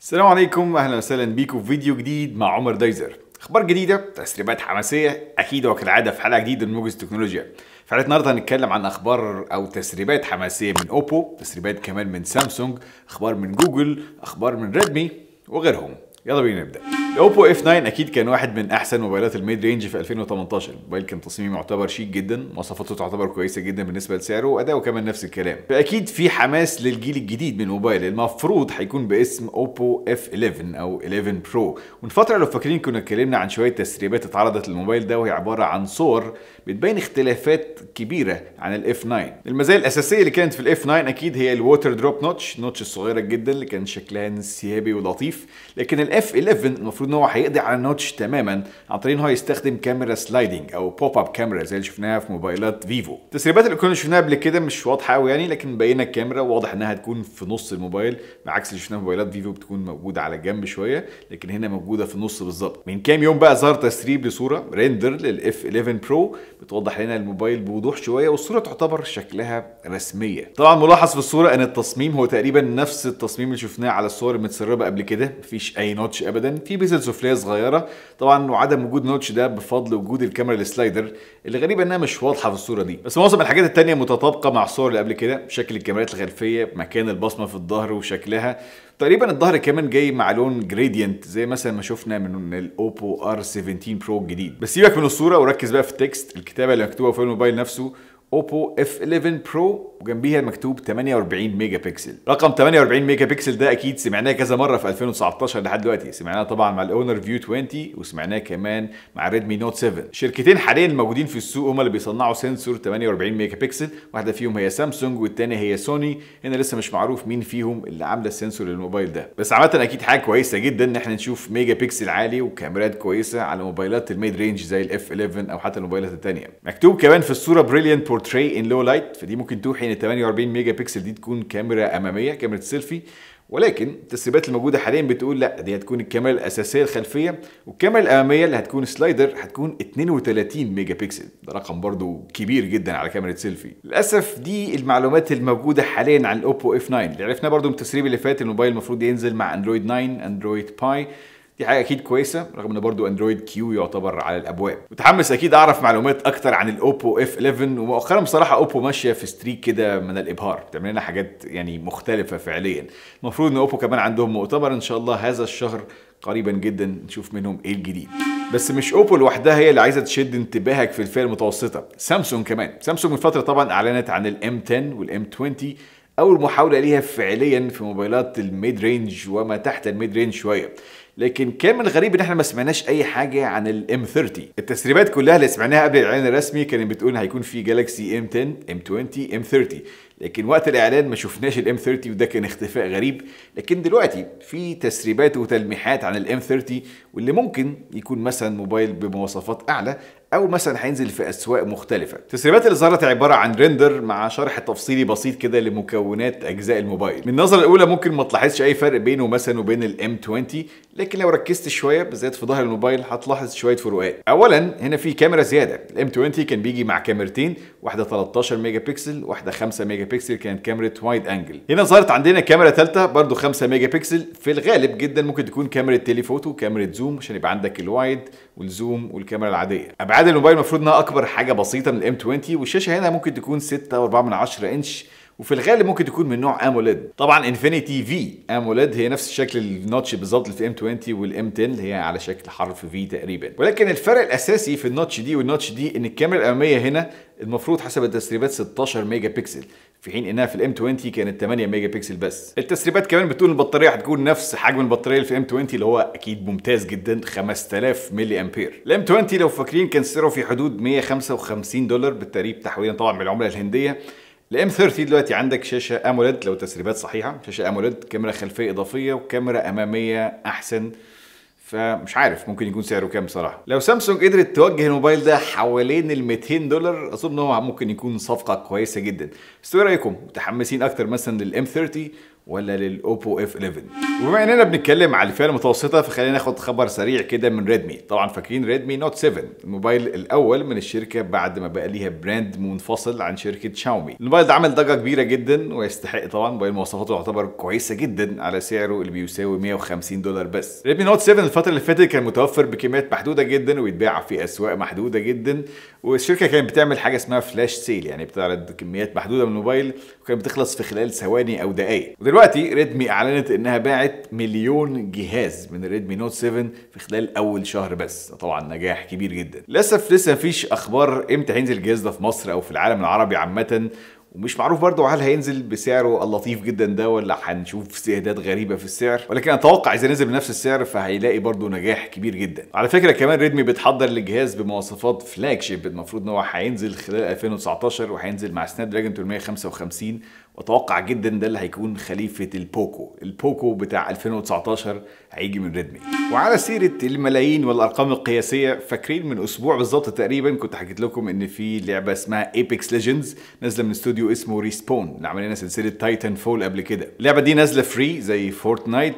السلام عليكم اهلا وسهلا بيكم في فيديو جديد مع عمر دايزر اخبار جديده تسريبات حماسيه اكيد وكالعاده في حلقه جديده من موجز التكنولوجيا في حلقه النهارده هنتكلم عن اخبار او تسريبات حماسيه من اوبو تسريبات كمان من سامسونج اخبار من جوجل اخبار من ريدمي وغيرهم يلا بينا نبدا الاوبو اف 9 اكيد كان واحد من احسن موبايلات الميد رينج في 2018 الموبايل كان تصميمه معتبر شيك جدا مواصفاته تعتبر كويسه جدا بالنسبه لسعره واداؤه كمان نفس الكلام فاكيد في حماس للجيل الجديد من الموبايل المفروض هيكون باسم اوبو اف 11 او 11 برو ومن فتره لو فاكرين كنا اتكلمنا عن شويه تسريبات اتعرضت للموبايل ده وهي عباره عن صور بتبين اختلافات كبيره عن الاف 9 المزايا الاساسيه اللي كانت في الاف 9 اكيد هي الووتر دروب نوتش النوتش الصغيره جدا اللي كان شكلها انسيابي ولطيف لكن الاف 11 المفروض ان هو هيقضي على النوتش تماما عن طريق ان هو يستخدم كاميرا سلايدنج او بوب اب كاميرا زي اللي شفناها في موبايلات فيفو التسريبات اللي كنا شفناها قبل كده مش واضحه قوي يعني لكن مبينه الكاميرا واضح انها هتكون في نص الموبايل بعكس اللي شفناه في موبايلات فيفو بتكون موجوده على جنب شويه لكن هنا موجوده في النص بالظبط من كام يوم بقى ظهر تسريب لصوره ريندر للاف 11 برو بتوضح لنا الموبايل بوضوح شويه والصوره تعتبر شكلها رسميه طبعا ملاحظ في الصوره ان التصميم هو تقريبا نفس التصميم اللي شفناه على الصور المتسربه قبل كده مفيش اي نوتش ابدا في بيزه شاشة سفلية صغيرة طبعا وعدم وجود نوتش ده بفضل وجود الكاميرا السلايدر اللي غريبة انها مش واضحة في الصورة دي بس معظم الحاجات التانية متطابقة مع الصور اللي قبل كده شكل الكاميرات الخلفية مكان البصمة في الظهر وشكلها تقريبا الظهر كمان جاي مع لون جريدينت زي مثلا ما شفنا من الاوبو ار 17 برو الجديد بس سيبك من الصورة وركز بقى في التكست الكتابة اللي مكتوبة في الموبايل نفسه اوبو اف 11 برو وجنبيها مكتوب 48 ميجا بكسل رقم 48 ميجا بكسل ده اكيد سمعناه كذا مره في 2019 لحد دلوقتي سمعناه طبعا مع الاونر فيو 20 وسمعناه كمان مع ريدمي نوت 7 شركتين حاليا الموجودين في السوق هم اللي بيصنعوا سنسور 48 ميجا بكسل واحده فيهم هي سامسونج والثانيه هي سوني هنا لسه مش معروف مين فيهم اللي عامله السنسور للموبايل ده بس عامه اكيد حاجه كويسه جدا ان احنا نشوف ميجا بكسل عالي وكاميرات كويسه على موبايلات الميد رينج زي الاف 11 او حتى الموبايلات الثانيه مكتوب كمان في الصوره بريليانت بورتري ان لو لايت فدي ممكن توحي ان 48 ميجا بكسل دي تكون كاميرا اماميه كاميرا سيلفي ولكن التسريبات الموجوده حاليا بتقول لا دي هتكون الكاميرا الاساسيه الخلفيه والكاميرا الاماميه اللي هتكون سلايدر هتكون 32 ميجا بكسل ده رقم برضو كبير جدا على كاميرا سيلفي للاسف دي المعلومات الموجوده حاليا عن الاوبو اف 9 اللي عرفناه برضو من التسريب اللي فات الموبايل المفروض ينزل مع اندرويد 9 اندرويد باي دي حاجه اكيد كويسه رغم ان برضو اندرويد كيو يعتبر على الابواب متحمس اكيد اعرف معلومات اكتر عن الاوبو اف 11 ومؤخرا بصراحه اوبو ماشيه في ستريك كده من الابهار بتعمل لنا حاجات يعني مختلفه فعليا المفروض ان اوبو كمان عندهم مؤتمر ان شاء الله هذا الشهر قريبا جدا نشوف منهم ايه الجديد بس مش اوبو لوحدها هي اللي عايزه تشد انتباهك في الفئه المتوسطه سامسونج كمان سامسونج من فتره طبعا اعلنت عن الام 10 والام 20 اول محاوله ليها فعليا في موبايلات الميد رينج وما تحت الميد رينج شويه لكن كان من الغريب ان احنا ما سمعناش اي حاجه عن الام 30 التسريبات كلها اللي سمعناها قبل الاعلان الرسمي كانت بتقول هيكون في جالاكسي ام 10 ام 20 ام 30 لكن وقت الاعلان ما شفناش الام 30 وده كان اختفاء غريب لكن دلوقتي في تسريبات وتلميحات عن الام 30 واللي ممكن يكون مثلا موبايل بمواصفات اعلى او مثلا هينزل في اسواق مختلفه التسريبات اللي ظهرت عباره عن ريندر مع شرح تفصيلي بسيط كده لمكونات اجزاء الموبايل من النظره الاولى ممكن ما تلاحظش اي فرق بينه مثلا وبين الام 20 لكن لو ركزت شويه بالذات في ظهر الموبايل هتلاحظ شويه فروقات اولا هنا في كاميرا زياده الام 20 كان بيجي مع كاميرتين واحده 13 ميجا بكسل واحده 5 ميجا بكسل كانت كاميرا وايد انجل هنا ظهرت عندنا كاميرا ثالثه برضو 5 ميجا بكسل في الغالب جدا ممكن تكون كاميرا تيليفوتو كاميرا زوم عشان يبقى عندك الوايد والزوم والكاميرا العاديه عاد الموبايل المفروض انها اكبر حاجه بسيطه من الام 20 والشاشه هنا ممكن تكون 6.4 انش وفي الغالب ممكن تكون من نوع اموليد طبعا انفينيتي في اموليد هي نفس الشكل النوتش بالظبط اللي في ام 20 والام 10 اللي هي على شكل حرف في تقريبا ولكن الفرق الاساسي في النوتش دي والنوتش دي ان الكاميرا الاماميه هنا المفروض حسب التسريبات 16 ميجا بكسل في حين انها في الام 20 كانت 8 ميجا بكسل بس التسريبات كمان بتقول البطاريه هتكون نفس حجم البطاريه اللي في ام 20 اللي هو اكيد ممتاز جدا 5000 ملي امبير الام 20 لو فاكرين كان سعره في حدود 155 دولار بالتقريب تحويلا طبعا من العمله الهنديه الام 30 دلوقتي عندك شاشه اموليد لو تسريبات صحيحه شاشه اموليد كاميرا خلفيه اضافيه وكاميرا اماميه احسن فمش عارف ممكن يكون سعره كام بصراحه لو سامسونج قدرت توجه الموبايل ده حوالين ال 200 دولار اظن ان هو ممكن يكون صفقه كويسه جدا بس ايه رايكم متحمسين اكتر مثلا للام 30 ولا للاوبو اف 11 وبما اننا بنتكلم على الفئه المتوسطه فخلينا ناخد خبر سريع كده من ريدمي طبعا فاكرين ريدمي نوت 7 الموبايل الاول من الشركه بعد ما بقى ليها براند منفصل عن شركه شاومي الموبايل ده عمل ضجه كبيره جدا ويستحق طبعا موبايل مواصفاته تعتبر كويسه جدا على سعره اللي بيساوي 150 دولار بس ريدمي نوت 7 الفتره اللي فاتت كان متوفر بكميات محدوده جدا ويتباع في اسواق محدوده جدا والشركه كانت بتعمل حاجه اسمها فلاش سيل يعني بتعرض كميات محدوده من الموبايل وكانت بتخلص في خلال ثواني او دقائق دلوقتي ريدمي اعلنت انها باعت مليون جهاز من الريدمي نوت 7 في خلال اول شهر بس طبعا نجاح كبير جدا للاسف لسه مفيش اخبار امتى هينزل الجهاز ده في مصر او في العالم العربي عامه ومش معروف برضه هل هينزل بسعره اللطيف جدا ده ولا هنشوف استهداد غريبه في السعر ولكن اتوقع اذا نزل بنفس السعر فهيلاقي برضه نجاح كبير جدا على فكره كمان ريدمي بتحضر لجهاز بمواصفات فلاج شيب المفروض ان هو هينزل خلال 2019 وهينزل مع سناب دراجون 855 واتوقع جدا ده اللي هيكون خليفه البوكو البوكو بتاع 2019 هيجي من ريدمي وعلى سيره الملايين والارقام القياسيه فاكرين من اسبوع بالظبط تقريبا كنت حكيت لكم ان في لعبه اسمها ايبكس ليجندز نازله من استوديو استوديو اسمه ريسبون اللي عمل لنا سلسله تايتن فول قبل كده اللعبه دي نازله فري زي فورتنايت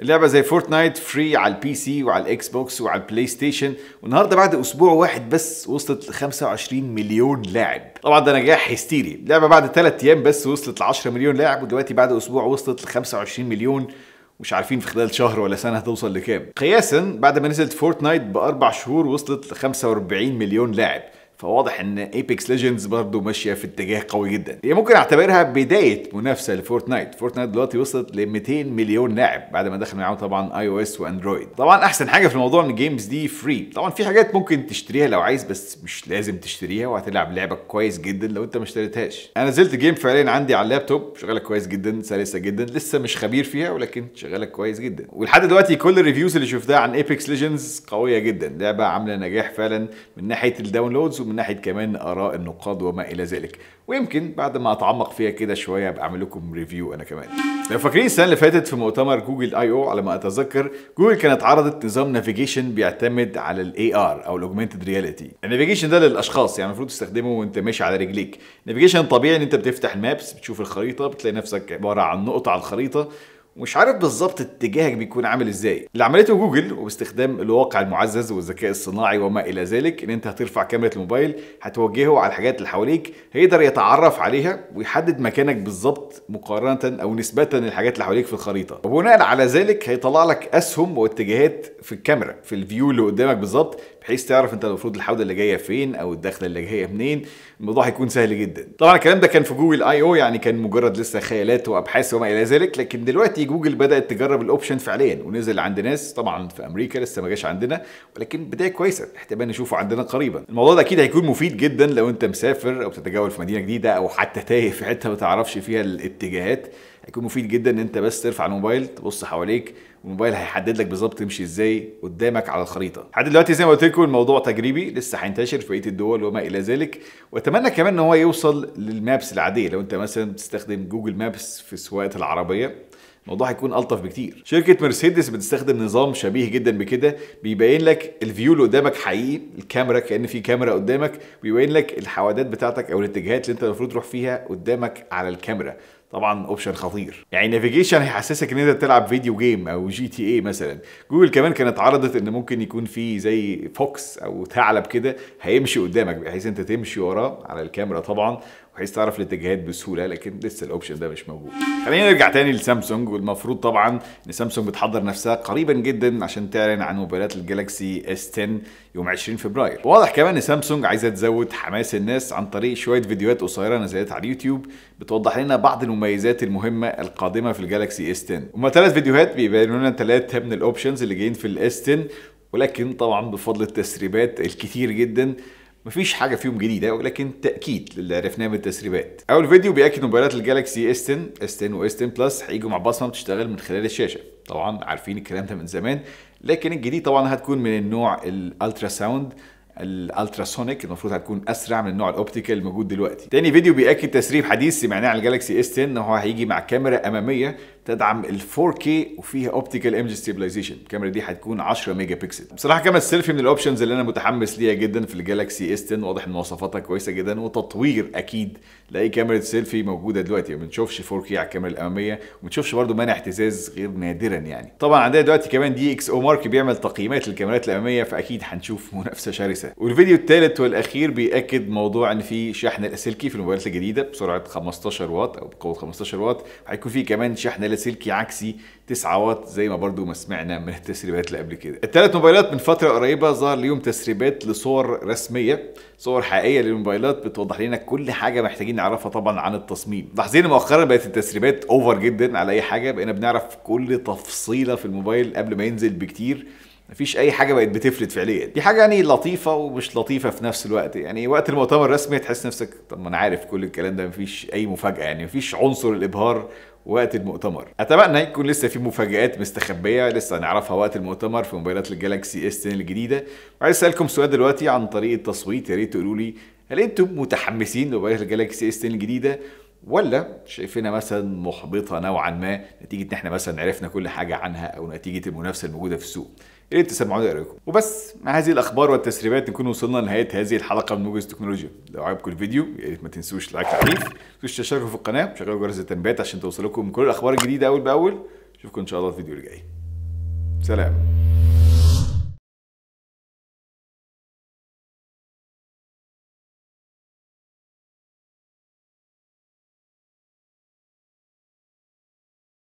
اللعبه زي فورتنايت فري على البي سي وعلى الاكس بوكس وعلى البلاي ستيشن والنهارده بعد اسبوع واحد بس وصلت ل 25 مليون لاعب طبعا ده نجاح هستيري اللعبه بعد 3 ايام بس وصلت ل 10 مليون لاعب ودلوقتي بعد اسبوع وصلت ل 25 مليون مش عارفين في خلال شهر ولا سنه هتوصل لكام قياسا بعد ما نزلت فورتنايت باربع شهور وصلت ل 45 مليون لاعب فواضح ان ايبكس ليجندز برضه ماشيه في اتجاه قوي جدا هي ممكن اعتبرها بدايه منافسه لفورتنايت فورتنايت دلوقتي وصلت ل 200 مليون لاعب بعد ما دخل معاهم طبعا اي او اس واندرويد طبعا احسن حاجه في الموضوع ان الجيمز دي فري طبعا في حاجات ممكن تشتريها لو عايز بس مش لازم تشتريها وهتلعب لعبه كويس جدا لو انت ما اشتريتهاش انا نزلت جيم فعليا عندي على اللابتوب شغاله كويس جدا سلسه جدا لسه مش خبير فيها ولكن شغاله كويس جدا ولحد دلوقتي كل الريفيوز اللي شفتها عن ايبكس ليجندز قويه جدا لعبه عامله نجاح فعلا من ناحيه الداونلودز ومن من ناحيه كمان اراء النقاد وما الى ذلك ويمكن بعد ما اتعمق فيها كده شويه ابقى اعمل لكم ريفيو انا كمان لو فاكرين السنه اللي فاتت في مؤتمر جوجل اي او على ما اتذكر جوجل كانت عرضت نظام نافيجيشن بيعتمد على الاي ار او الاوجمانتد رياليتي النافيجيشن ده للاشخاص يعني المفروض تستخدمه وانت ماشي على رجليك نافيجيشن طبيعي ان انت بتفتح المابس بتشوف الخريطه بتلاقي نفسك عباره عن نقطه على الخريطه مش عارف بالظبط اتجاهك بيكون عامل ازاي اللي عملته جوجل وباستخدام الواقع المعزز والذكاء الصناعي وما الى ذلك ان انت هترفع كاميرا الموبايل هتوجهه على الحاجات اللي حواليك هيقدر يتعرف عليها ويحدد مكانك بالظبط مقارنه او نسبه للحاجات اللي حواليك في الخريطه وبناء على ذلك هيطلع لك اسهم واتجاهات في الكاميرا في الفيو اللي قدامك بالظبط بحيث تعرف انت المفروض الحوده اللي جايه فين او الدخله اللي جايه منين الموضوع هيكون سهل جدا طبعا الكلام ده كان في جوجل اي او يعني كان مجرد لسه خيالات وابحاث وما الى ذلك لكن دلوقتي جوجل بدات تجرب الاوبشن فعليا ونزل عند ناس طبعا في امريكا لسه ما جاش عندنا ولكن بدايه كويسه احتمال نشوفه عندنا قريبا الموضوع ده اكيد هيكون مفيد جدا لو انت مسافر او بتتجول في مدينه جديده او حتى تايه في حته ما تعرفش فيها الاتجاهات هيكون مفيد جدا ان انت بس ترفع الموبايل تبص حواليك الموبايل هيحدد لك بالظبط تمشي ازاي قدامك على الخريطه لحد دلوقتي زي ما قلت لكم الموضوع تجريبي لسه هينتشر في بقيه الدول وما الى ذلك واتمنى كمان ان هو يوصل للمابس العاديه لو انت مثلا بتستخدم جوجل مابس في سواقه العربيه الموضوع هيكون الطف بكتير شركه مرسيدس بتستخدم نظام شبيه جدا بكده بيبين لك الفيو اللي قدامك حقيقي الكاميرا كان في كاميرا قدامك بيبين لك الحوادات بتاعتك او الاتجاهات اللي انت المفروض تروح فيها قدامك على الكاميرا طبعا اوبشن خطير يعني نافيجيشن هيحسسك ان انت بتلعب فيديو جيم او جي تي اي مثلا جوجل كمان كانت عرضت ان ممكن يكون في زي فوكس او ثعلب كده هيمشي قدامك بحيث انت تمشي وراه على الكاميرا طبعا بحيث تعرف الاتجاهات بسهوله لكن لسه الاوبشن ده مش موجود خلينا نرجع تاني لسامسونج والمفروض طبعا ان سامسونج بتحضر نفسها قريبا جدا عشان تعلن عن موبايلات الجالكسي اس 10 يوم 20 فبراير واضح كمان ان سامسونج عايزه تزود حماس الناس عن طريق شويه فيديوهات قصيره نزلت على اليوتيوب بتوضح لنا بعض المميزات المهمه القادمه في الجالكسي اس 10 هما ثلاث فيديوهات بيبينوا لنا ثلاثه من الاوبشنز اللي جايين في الاس 10 ولكن طبعا بفضل التسريبات الكتير جدا مفيش حاجه فيهم جديده ولكن تاكيد للي عرفناه من التسريبات اول فيديو بياكد موبايلات الجالكسي اس 10 اس 10 واس 10 بلس هيجوا مع بصمه بتشتغل من خلال الشاشه طبعا عارفين الكلام ده من زمان لكن الجديد طبعا هتكون من النوع الالترا ساوند الالتراسونيك المفروض هتكون اسرع من النوع الاوبتيكال الموجود دلوقتي تاني فيديو بياكد تسريب حديث سمعناه على الجالكسي اس 10 هو هيجي مع كاميرا اماميه تدعم ال 4K وفيها اوبتيكال ايمج ستابلايزيشن الكاميرا دي هتكون 10 ميجا بكسل بصراحه كاميرا السيلفي من الاوبشنز اللي انا متحمس ليها جدا في الجالكسي اس 10 واضح ان مواصفاتها كويسه جدا وتطوير اكيد لاي كاميرا سيلفي موجوده دلوقتي ما بنشوفش 4K على الكاميرا الاماميه وما بنشوفش برده مانع اهتزاز غير نادرا يعني طبعا عندنا دلوقتي كمان دي اكس او مارك بيعمل تقييمات للكاميرات الاماميه فاكيد هنشوف منافسه شرسه السادسه والفيديو الثالث والاخير بياكد موضوع ان في شحن لاسلكي في الموبايلات الجديده بسرعه 15 واط او بقوه 15 واط هيكون في كمان شحن لاسلكي عكسي 9 واط زي ما برضو ما سمعنا من التسريبات اللي قبل كده الثلاث موبايلات من فتره قريبه ظهر ليهم تسريبات لصور رسميه صور حقيقيه للموبايلات بتوضح لنا كل حاجه محتاجين نعرفها طبعا عن التصميم لاحظين مؤخرا بقت التسريبات اوفر جدا على اي حاجه بقينا بنعرف كل تفصيله في الموبايل قبل ما ينزل بكتير مفيش اي حاجه بقت بتفلت فعليا دي حاجه يعني لطيفه ومش لطيفه في نفس الوقت يعني وقت المؤتمر الرسمي تحس نفسك طب ما انا عارف كل الكلام ده مفيش اي مفاجاه يعني مفيش عنصر الابهار وقت المؤتمر اتمنى يكون لسه في مفاجات مستخبيه لسه هنعرفها وقت المؤتمر في موبايلات الجالكسي اس 10 الجديده وعايز اسالكم سؤال دلوقتي عن طريق التصويت يا ريت تقولوا لي هل انتم متحمسين لموبايلات الجالكسي اس 10 الجديده ولا شايفينها مثلا محبطه نوعا ما نتيجه ان احنا مثلا عرفنا كل حاجه عنها او نتيجه المنافسه الموجوده في السوق إيه يا ريت تسمعوني رايكم وبس مع هذه الاخبار والتسريبات نكون وصلنا لنهايه هذه الحلقه من موجز تكنولوجيا لو عجبكم الفيديو يا ريت ما تنسوش لايك عنيف تنسوش تشتركوا في القناه وشغلوا جرس التنبيهات عشان توصلكم كل الاخبار الجديده اول باول اشوفكم ان شاء الله في الفيديو الجاي سلام